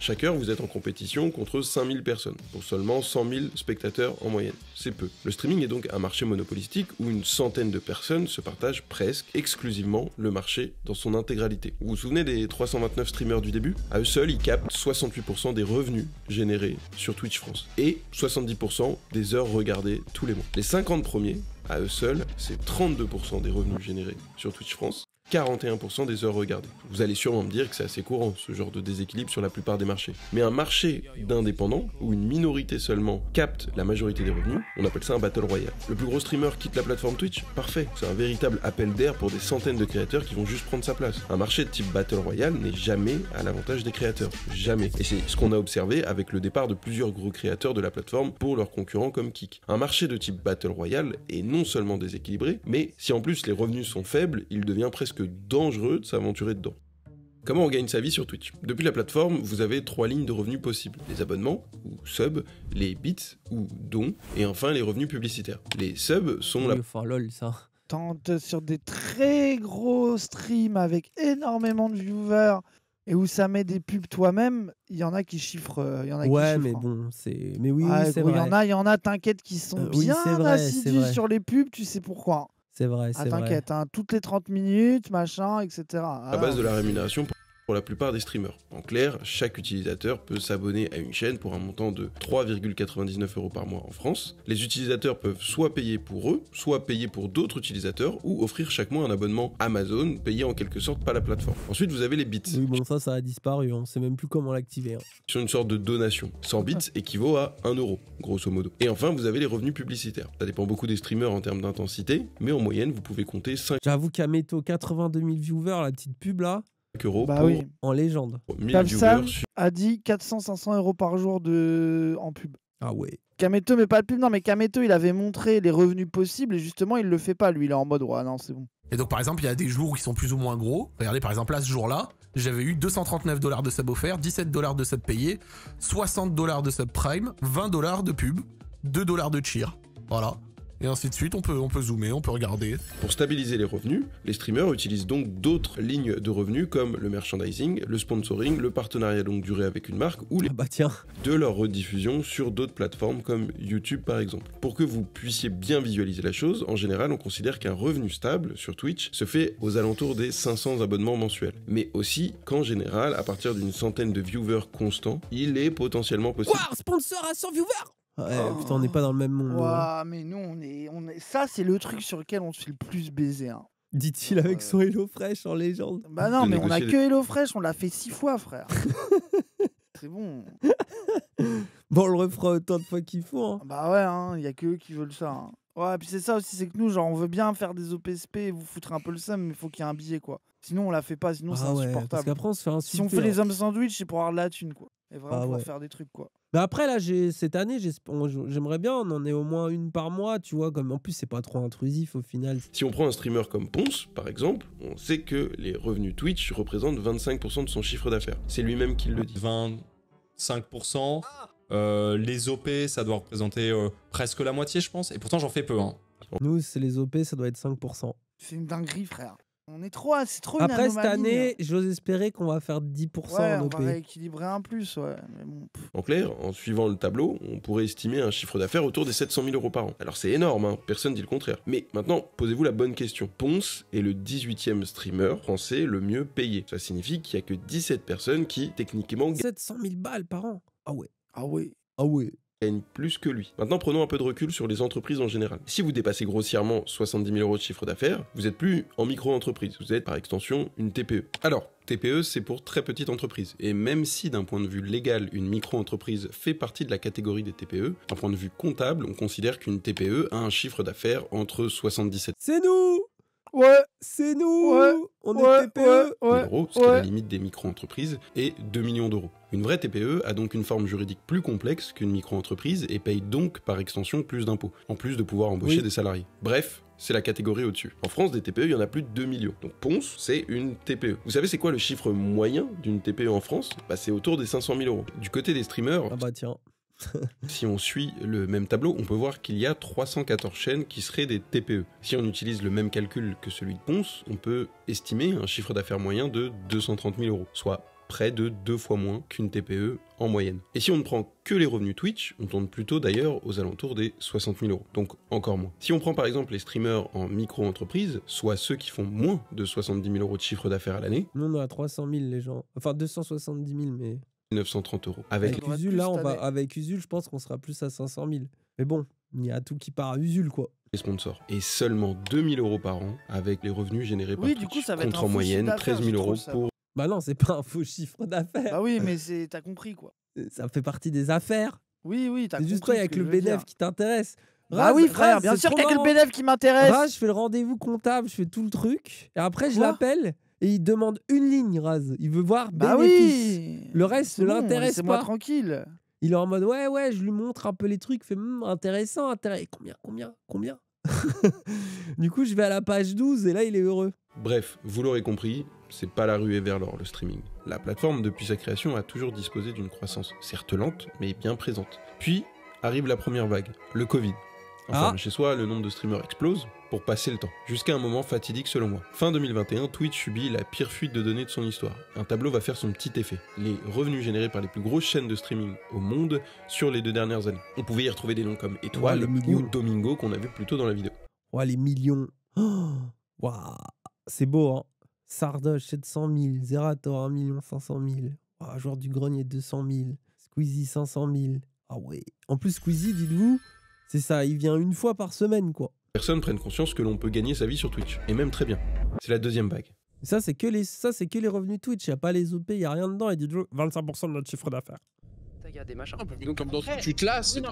S1: Chaque heure, vous êtes en compétition contre 5000 personnes, pour seulement 100 000 spectateurs en moyenne. C'est peu. Le streaming est donc un marché monopolistique où une centaine de personnes se partagent presque exclusivement le marché dans son intégralité. Vous vous souvenez des 329 streamers du début À eux seuls, ils captent 68% des revenus générés sur Twitch France et 70% des heures regardées tous les mois. Les 50 premiers à eux seuls, c'est 32% des revenus générés sur Twitch France 41% des heures regardées. Vous allez sûrement me dire que c'est assez courant, ce genre de déséquilibre sur la plupart des marchés. Mais un marché d'indépendants, où une minorité seulement capte la majorité des revenus, on appelle ça un battle royale. Le plus gros streamer quitte la plateforme Twitch Parfait, c'est un véritable appel d'air pour des centaines de créateurs qui vont juste prendre sa place. Un marché de type battle royale n'est jamais à l'avantage des créateurs. Jamais. Et c'est ce qu'on a observé avec le départ de plusieurs gros créateurs de la plateforme pour leurs concurrents comme Kik. Un marché de type battle royale est non seulement déséquilibré, mais si en plus les revenus sont faibles, il devient presque dangereux de s'aventurer dedans. Comment on gagne sa vie sur Twitch Depuis la plateforme, vous avez trois lignes de revenus possibles les abonnements, ou subs, les bits, ou dons, et enfin les revenus publicitaires. Les subs sont là la. lol, ça.
S3: Tente sur des très gros streams avec énormément de viewers et où ça met des pubs toi-même, il y en a qui chiffrent. Euh, il y en a ouais,
S2: mais hein. bon, c'est. Mais oui, Il y en a,
S3: il y en a, t'inquiète, qui sont euh, bien vrai, assidus sur les pubs, tu sais pourquoi. C'est vrai, ah, c'est vrai. T'inquiète, hein, toutes les 30 minutes, machin, etc. À base de la
S1: rémunération pour la plupart des streamers. En clair, chaque utilisateur peut s'abonner à une chaîne pour un montant de 3,99 euros par mois en France. Les utilisateurs peuvent soit payer pour eux, soit payer pour d'autres utilisateurs ou offrir chaque mois un abonnement Amazon, payé en quelque sorte par la plateforme. Ensuite, vous avez les
S2: bits. Oui, bon, ça, ça a disparu, hein. on sait même plus comment l'activer. Hein.
S1: Sur une sorte de donation. 100 bits ah. équivaut à 1 euro, grosso modo. Et enfin, vous avez les revenus publicitaires. Ça dépend beaucoup des streamers en termes d'intensité, mais en moyenne, vous pouvez compter 5. J'avoue qu'à Meto, 82 000 viewers, la petite pub là euros bah en légende. Oh,
S3: a dit 400-500 euros par jour de... en pub. Ah ouais. Kameto, mais pas le pub. Non, mais Kameto, il avait montré les revenus possibles et justement, il le fait pas. Lui, il est en mode, ouais, non, c'est bon.
S1: Et donc, par exemple, il y a des jours ils sont plus ou moins gros. Regardez, par exemple, là, ce jour-là, j'avais eu 239 dollars de sub offert, 17 dollars de sub payé, 60 dollars de sub prime, 20 dollars de pub, 2 dollars de cheer. Voilà et ainsi de suite. On peut, on peut zoomer, on peut regarder. Pour stabiliser les revenus, les streamers utilisent donc d'autres lignes de revenus comme le merchandising, le sponsoring, le partenariat longue durée avec une marque ou les ah bah tiens. de leur rediffusion sur d'autres plateformes comme YouTube par exemple. Pour que vous puissiez bien visualiser la chose, en général, on considère qu'un revenu stable sur Twitch se fait aux alentours des 500 abonnements mensuels, mais aussi qu'en général, à partir d'une centaine de viewers constants, il est potentiellement possible. Quoi
S3: sponsor à 100 viewers
S1: Putain, on n'est pas dans le même monde. Hein.
S3: mais nous, on est, on est... ça, c'est le truc sur lequel on se fait le plus baiser. Hein.
S1: Dit-il avec son Hello
S3: Fresh en légende. Bah non, mais on a que Hello Fresh, on l'a fait six fois, frère. c'est bon. bon, on le refera autant de fois qu'il faut. Hein. Bah ouais, hein, il y a que eux qui veulent ça. Hein. Ouais, et puis c'est ça aussi, c'est que nous, genre, on veut bien faire des OPSP et vous foutre un peu le seum, mais il faut qu'il y ait un billet, quoi. Sinon, on la fait pas, sinon ah c'est insupportable. Si on fait les hommes sandwich, c'est pour avoir de la thune, quoi. Et
S1: vraiment on ah pour faire des trucs, quoi.
S2: Mais bah, après, là, cette année, j'aimerais bien, on en est au moins une par mois, tu vois, comme en plus, c'est pas trop intrusif au final.
S1: Si on prend un streamer comme Ponce, par exemple, on sait que les revenus Twitch représentent 25% de son chiffre d'affaires. C'est lui-même qui le dit. 25%. Euh, les OP, ça doit représenter euh, presque la moitié, je pense. Et pourtant, j'en fais peu. Hein.
S2: Nous, c'est les OP, ça doit être 5%.
S3: C'est une dinguerie, frère. On est trop, c'est trop Après cette année, hein.
S2: j'ose espérer qu'on va faire 10% en OP. On va
S3: rééquilibrer un plus. Ouais.
S1: En clair, en suivant le tableau, on pourrait estimer un chiffre d'affaires autour des 700 000 euros par an. Alors c'est énorme, hein, personne dit le contraire. Mais maintenant, posez-vous la bonne question. Ponce est le 18e streamer français le mieux payé. Ça signifie qu'il n'y a que 17 personnes qui, techniquement,
S2: 700 000 balles
S1: par an. Ah ouais. Ah ouais. Ah ouais plus que lui. Maintenant, prenons un peu de recul sur les entreprises en général. Si vous dépassez grossièrement 70 000 euros de chiffre d'affaires, vous n'êtes plus en micro-entreprise, vous êtes par extension une TPE. Alors, TPE, c'est pour très petites entreprises. Et même si d'un point de vue légal, une micro-entreprise fait partie de la catégorie des TPE, d'un point de vue comptable, on considère qu'une TPE a un chiffre d'affaires entre 77... C'est
S2: nous Ouais, c'est nous
S3: On est TPE ouais, ouais euros, ce qui est la
S1: limite des micro-entreprises, et 2 millions d'euros. Une vraie TPE a donc une forme juridique plus complexe qu'une micro-entreprise et paye donc par extension plus d'impôts, en plus de pouvoir embaucher des salariés. Bref, c'est la catégorie au-dessus. En France, des TPE, il y en a plus de 2 millions. Donc Ponce, c'est une TPE. Vous savez, c'est quoi le chiffre moyen d'une TPE en France bah, C'est autour des 500 000 euros. Du côté des streamers... Ah bah tiens. si on suit le même tableau, on peut voir qu'il y a 314 chaînes qui seraient des TPE. Si on utilise le même calcul que celui de Ponce, on peut estimer un chiffre d'affaires moyen de 230 000 euros, soit près de deux fois moins qu'une TPE en moyenne. Et si on ne prend que les revenus Twitch, on tourne plutôt d'ailleurs aux alentours des 60 000 euros, donc encore moins. Si on prend par exemple les streamers en micro-entreprise, soit ceux qui font moins de 70 000 euros de chiffre d'affaires à l'année.
S2: Nous on est à 300 000 les gens, enfin 270 000 mais...
S1: 930 euros. Avec, Usul, là, on va,
S2: avec Usul, je pense qu'on sera plus à 500 000. Mais bon, il y a tout qui part
S1: à Usul, quoi les sponsors. Et seulement 2 000 euros par an avec les revenus générés par oui, Twitch. Du coup, ça va contre être en moyenne 13 000 euros pour
S3: bah
S2: non, c'est pas un
S1: faux chiffre
S3: d'affaires. Ah oui, mais c'est t'as compris quoi.
S2: Ça fait partie des affaires. Oui, oui, t'as compris. C'est juste toi avec le bénéf qui t'intéresse. Ah oui, frère, bien sûr qu'il y a que le bénéf qui m'intéresse. je fais le rendez-vous comptable, je fais tout le truc. Et après, je l'appelle et il demande une ligne, Raz. Il veut voir bah Oui. Le reste ne l'intéresse pas. moi tranquille. Il est en mode, ouais, ouais, je lui montre un peu les trucs. Fait, hmm, intéressant, intéressant. Combien, combien, combien du coup, je vais à la page 12 et là, il est heureux.
S1: Bref, vous l'aurez compris, c'est pas la ruée vers l'or le streaming. La plateforme, depuis sa création, a toujours disposé d'une croissance, certes lente, mais bien présente. Puis arrive la première vague, le Covid. Enfin, ah. chez soi, le nombre de streamers explose pour passer le temps, jusqu'à un moment fatidique selon moi. Fin 2021, Twitch subit la pire fuite de données de son histoire. Un tableau va faire son petit effet. Les revenus générés par les plus grosses chaînes de streaming au monde sur les deux dernières années. On pouvait y retrouver des noms comme Étoile ou Domingo qu'on a vu plus tôt dans la vidéo.
S2: Ouais, les millions. Oh, waouh c'est beau, hein Sardoche, 700 000. Zerator, 1 500 000. joueur du grenier, 200 000. Squeezie, 500 000.
S1: Ah ouais. En plus, Squeezie, dites-vous, c'est ça, il vient une fois par semaine, quoi. Personne prenne conscience que l'on peut gagner sa vie sur Twitch. Et même très bien. C'est la deuxième vague. Ça, c'est que les, que les revenus Twitch. Il n'y a pas les OP, il n'y a rien dedans. Il dit 25% de notre chiffre d'affaires
S2: des machins. Donc, ah, bah, comme dans tu te lasses, non,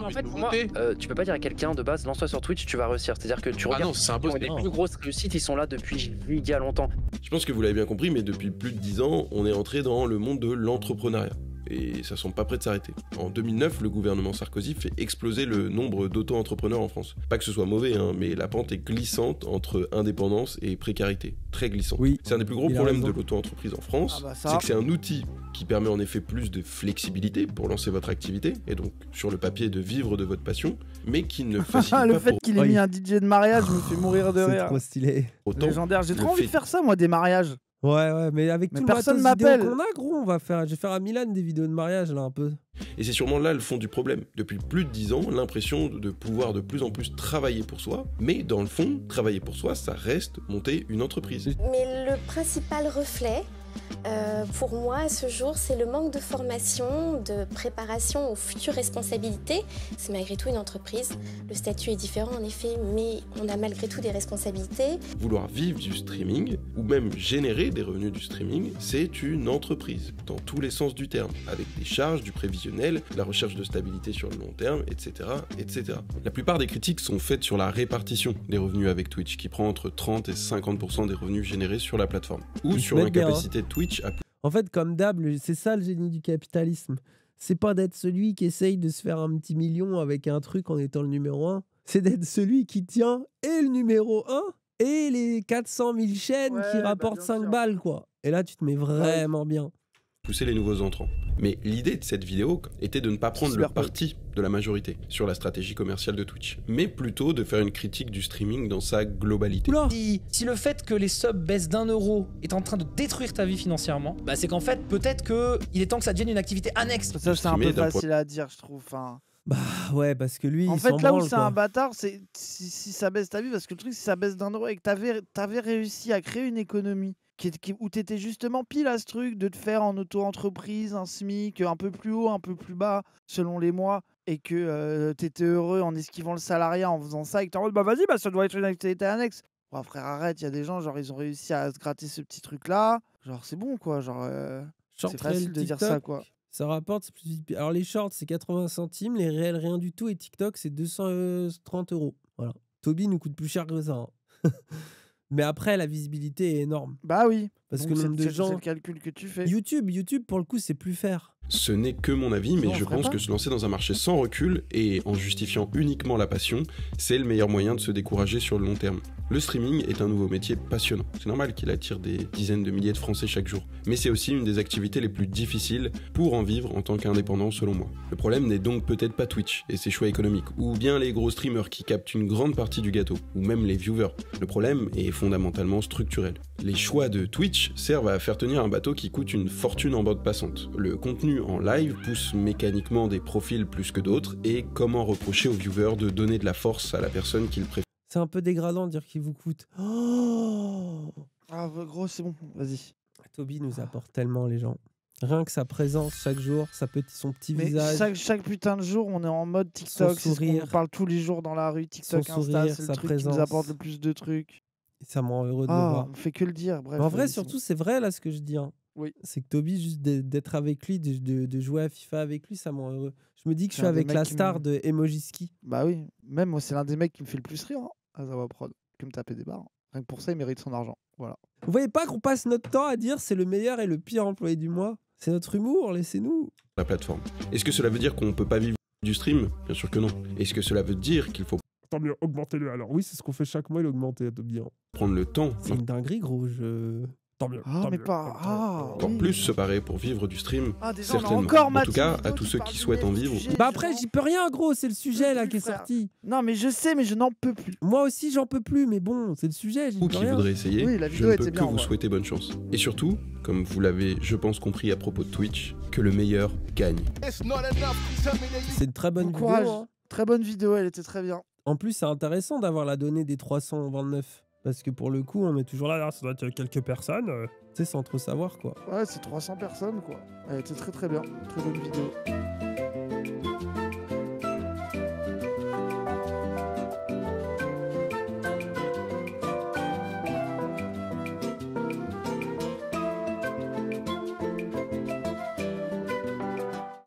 S2: euh, tu peux pas dire à quelqu'un de base, lance-toi sur
S3: Twitch, tu vas réussir. C'est-à-dire que tu ah regardes. les plus
S1: grosses réussites, ils sont là depuis giga longtemps. Je pense que vous l'avez bien compris, mais depuis plus de 10 ans, on est entré dans le monde de l'entrepreneuriat et ça semble pas près de s'arrêter. En 2009, le gouvernement Sarkozy fait exploser le nombre d'auto-entrepreneurs en France. Pas que ce soit mauvais, hein, mais la pente est glissante entre indépendance et précarité. Très glissante. C'est un des plus gros problèmes de l'auto-entreprise en France. Ah bah c'est que c'est un outil qui permet en effet plus de flexibilité pour lancer votre activité, et donc sur le papier de vivre de votre passion, mais qui ne facilite pas. le fait qu'il ait mis un
S3: DJ de mariage, me fait mourir de rire. C'est trop stylé. Autant j'ai trop envie de faire ça, moi, des mariages.
S2: Ouais, ouais, mais avec tout personne le monde qu'on a, gros, on va faire, je vais faire à Milan des vidéos de mariage, là, un
S1: peu. Et c'est sûrement là le fond du problème. Depuis plus de dix ans, l'impression de pouvoir de plus en plus travailler pour soi, mais dans le fond, travailler pour soi, ça reste monter une entreprise. Mais le
S2: principal reflet, euh, pour moi, ce jour, c'est le manque de formation, de préparation aux futures responsabilités. C'est malgré tout une entreprise. Le statut est différent, en effet, mais on a malgré tout des responsabilités.
S1: Vouloir vivre du streaming, ou même générer des revenus du streaming, c'est une entreprise, dans tous les sens du terme, avec des charges, du prévisionnel, la recherche de stabilité sur le long terme, etc. etc. La plupart des critiques sont faites sur la répartition des revenus avec Twitch, qui prend entre 30 et 50% des revenus générés sur la plateforme, ou sur l'incapacité Twitch
S2: En fait, comme d'hab, c'est ça le génie du capitalisme. C'est pas d'être celui qui essaye de se faire un petit million avec un truc en étant le numéro 1 C'est d'être celui qui tient et le numéro 1 et les 400 000 chaînes qui bah, rapportent 5 balles, quoi. Et là, tu te mets bah vraiment bien
S1: pousser les nouveaux entrants. Mais l'idée de cette vidéo était de ne pas prendre le parti de la majorité sur la stratégie commerciale de Twitch, mais plutôt de faire une critique du streaming dans sa globalité.
S2: si, le fait que les subs baissent d'un euro
S3: est en train de détruire ta vie financièrement, bah, c'est qu'en fait peut-être que il est temps que ça devienne une activité annexe. Ça c'est un peu facile à dire, je trouve. Bah ouais, parce que lui. En fait, là où c'est un bâtard, c'est si, ça baisse ta vie, parce que le truc, si ça baisse d'un euro et que t'avais avais réussi à créer une économie où tu étais justement pile à ce truc de te faire en auto-entreprise un SMIC un peu plus haut, un peu plus bas, selon les mois, et que t'étais euh, tu étais heureux en esquivant le salariat, en faisant ça, et que tu en mode, bah vas-y, bah, ça doit être une activité annexe. frère, arrête, il y a des gens, genre, ils ont réussi à se gratter ce petit truc-là. Genre, c'est bon, quoi. Genre, euh, c'est facile de dire ça, quoi.
S2: Ça rapporte. Alors, les shorts, c'est 80 centimes, les réels, rien du tout, et TikTok, c'est 230 euh, euros. Voilà. Toby nous coûte plus cher que ça. Hein. Mais après, la visibilité est énorme. Bah oui. Parce que le nombre de gens. C'est calcul que tu fais. YouTube, YouTube, pour le coup, c'est plus faire.
S1: Ce n'est que mon avis, mais je pense que se lancer dans un marché sans recul et en justifiant uniquement la passion, c'est le meilleur moyen de se décourager sur le long terme. Le streaming est un nouveau métier passionnant. C'est normal qu'il attire des dizaines de milliers de Français chaque jour. Mais c'est aussi une des activités les plus difficiles pour en vivre en tant qu'indépendant selon moi. Le problème n'est donc peut-être pas Twitch et ses choix économiques, ou bien les gros streamers qui captent une grande partie du gâteau, ou même les viewers. Le problème est fondamentalement structurel. Les choix de Twitch servent à faire tenir un bateau qui coûte une fortune en bande passante. Le contenu en live pousse mécaniquement des profils plus que d'autres et comment reprocher aux viewers de donner de la force à la personne qu'ils préfèrent.
S2: C'est un peu dégradant de dire qu'il vous coûte. Oh ah, gros, c'est bon, vas-y. Toby nous apporte tellement les gens. Rien que sa présence chaque jour, sa petit, son petit Mais visage. Chaque,
S3: chaque, putain de jour, on est en mode TikTok. Sourire, on parle tous les jours dans la rue, TikTok, sourire, Insta, c'est le truc qui nous apporte le plus de trucs. ça me rend heureux de ah, voir. On fait que le dire, bref. En vrai,
S2: surtout, c'est vrai là ce que je dis. Hein. Oui. C'est que Toby, juste d'être avec lui, de, jouer à FIFA avec
S3: lui, ça m'en heureux. Je me dis que je suis avec la star de Emojiski. Bah oui, même moi, c'est l'un des mecs qui me fait le plus rire hein, à Zawa Prod, que me taper des barres. Rien que pour ça, il mérite son argent. Voilà. Vous voyez pas qu'on
S2: passe notre temps à dire c'est le meilleur et le pire employé du mois C'est notre humour, laissez-nous.
S1: La plateforme. Est-ce que cela veut dire qu'on peut pas vivre du stream Bien sûr que non. Est-ce que cela veut dire qu'il faut tant mieux,
S2: augmenter le Alors oui, c'est ce qu'on fait chaque mois, il augmente à Toby. Hein.
S1: Prendre le temps.
S2: C'est une dinguerie, gros. Je...
S1: Tant mieux. Ah,
S3: mais ah,
S1: plus se paraît pour vivre du stream. Ah, certainement. en tout cas, à tous ceux qui souhaitent en vivre. Bah après,
S3: j'y peux rien, gros. C'est le sujet là qui est sorti. Non, mais je sais, mais je n'en
S2: peux plus. Moi aussi, j'en peux plus, mais bon, c'est le sujet. Ou qui voudrait essayer, oui, je ne peux que vous souhaiter
S1: bonne chance. Et surtout, comme vous l'avez, je pense, compris à propos de Twitch, que le meilleur gagne. C'est une très bonne Courage. Hein.
S3: Très bonne vidéo, elle était très bien.
S1: En plus, c'est
S2: intéressant d'avoir la donnée des 329. Parce que pour le coup, on est toujours là, ça doit être quelques personnes. Euh, tu sais, sans trop savoir, quoi.
S3: Ouais, c'est 300 personnes, quoi. Elle très très bien. Très bonne vidéo.